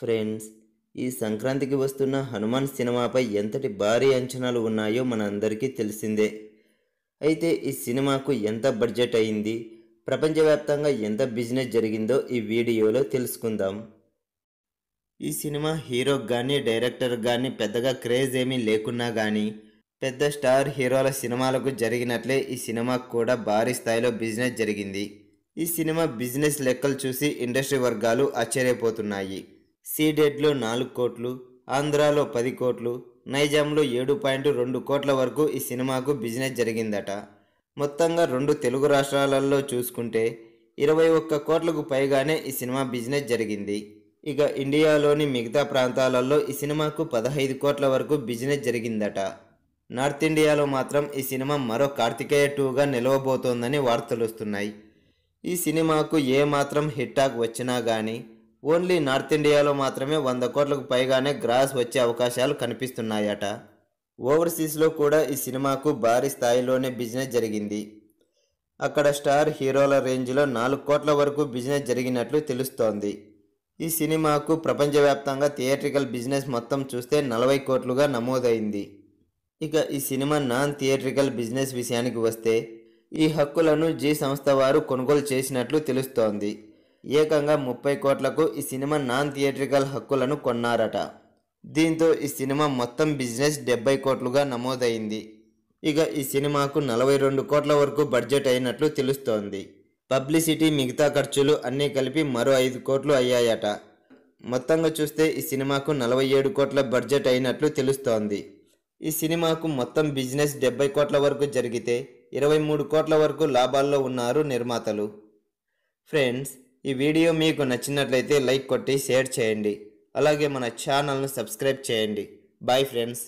friends ఈ సంక్రాంతికి వస్తున్న హనుమాన్ సినిమాపై ఎంతటి భారీ అంచనాలు ఉన్నాయో మన అందరికీ తెలిసిందే అయితే ఈ సినిమాకు ఎంత బడ్జెట్ అయింది ప్రపంచవ్యాప్తంగా ఎంత బిజినెస్ జరిగిందో ఈ వీడియోలో తెలుసుకుందాం ఈ సినిమా హీరోకి కానీ డైరెక్టర్ కానీ పెద్దగా క్రేజ్ ఏమీ లేకున్నా కానీ పెద్ద స్టార్ హీరోల సినిమాలకు జరిగినట్లే ఈ సినిమాకు కూడా భారీ స్థాయిలో బిజినెస్ జరిగింది ఈ సినిమా బిజినెస్ లెక్కలు చూసి ఇండస్ట్రీ వర్గాలు ఆశ్చర్యపోతున్నాయి సీడెడ్లో నాలుగు కోట్లు ఆంధ్రాలో పది కోట్లు నైజాంలో ఏడు పాయింట్ రెండు కోట్ల వరకు ఈ సినిమాకు బిజినెస్ జరిగిందట మొత్తంగా రెండు తెలుగు రాష్ట్రాలలో చూసుకుంటే ఇరవై ఒక్క కోట్లకు పైగానే ఈ సినిమా బిజినెస్ జరిగింది ఇక ఇండియాలోని మిగతా ప్రాంతాలలో ఈ సినిమాకు పదహైదు కోట్ల వరకు బిజినెస్ జరిగిందట నార్త్ ఇండియాలో మాత్రం ఈ సినిమా మరో కార్తికేయ టూగా నిలవబోతోందని వార్తలు వస్తున్నాయి ఈ సినిమాకు ఏమాత్రం హిట్టాక్ వచ్చినా కానీ ఓన్లీ నార్త్ ఇండియాలో మాత్రమే వంద కోట్లకు పైగానే గ్రాస్ వచ్చే అవకాశాలు కనిపిస్తున్నాయట ఓవర్సీస్లో కూడా ఈ సినిమాకు భారీ స్థాయిలోనే బిజినెస్ జరిగింది అక్కడ స్టార్ హీరోల రేంజ్లో నాలుగు కోట్ల వరకు బిజినెస్ జరిగినట్లు తెలుస్తోంది ఈ సినిమాకు ప్రపంచవ్యాప్తంగా థియేట్రికల్ బిజినెస్ మొత్తం చూస్తే నలభై కోట్లుగా నమోదైంది ఇక ఈ సినిమా నాన్ థియేట్రికల్ బిజినెస్ విషయానికి వస్తే ఈ హక్కులను జీ సంస్థ వారు కొనుగోలు చేసినట్లు తెలుస్తోంది ఏకంగా ముప్పై కోట్లకు ఈ సినిమా నాన్ థియేట్రికల్ హక్కులను కొన్నారట దీంతో ఈ సినిమా మొత్తం బిజినెస్ డెబ్బై కోట్లుగా నమోదైంది ఇక ఈ సినిమాకు నలభై రెండు కోట్ల వరకు బడ్జెట్ అయినట్లు తెలుస్తోంది పబ్లిసిటీ మిగతా ఖర్చులు అన్నీ కలిపి మరో ఐదు కోట్లు అయ్యాయట మొత్తంగా చూస్తే ఈ సినిమాకు నలభై ఏడు కోట్ల బడ్జెట్ అయినట్లు తెలుస్తోంది ఈ సినిమాకు మొత్తం బిజినెస్ డెబ్బై కోట్ల వరకు జరిగితే ఇరవై మూడు కోట్ల వరకు లాభాల్లో ఉన్నారు నిర్మాతలు ఫ్రెండ్స్ ఈ వీడియో మీకు నచ్చినట్లయితే లైక్ కొట్టి షేర్ చేయండి అలాగే మన ఛానల్ను సబ్స్క్రైబ్ చేయండి బాయ్ ఫ్రెండ్స్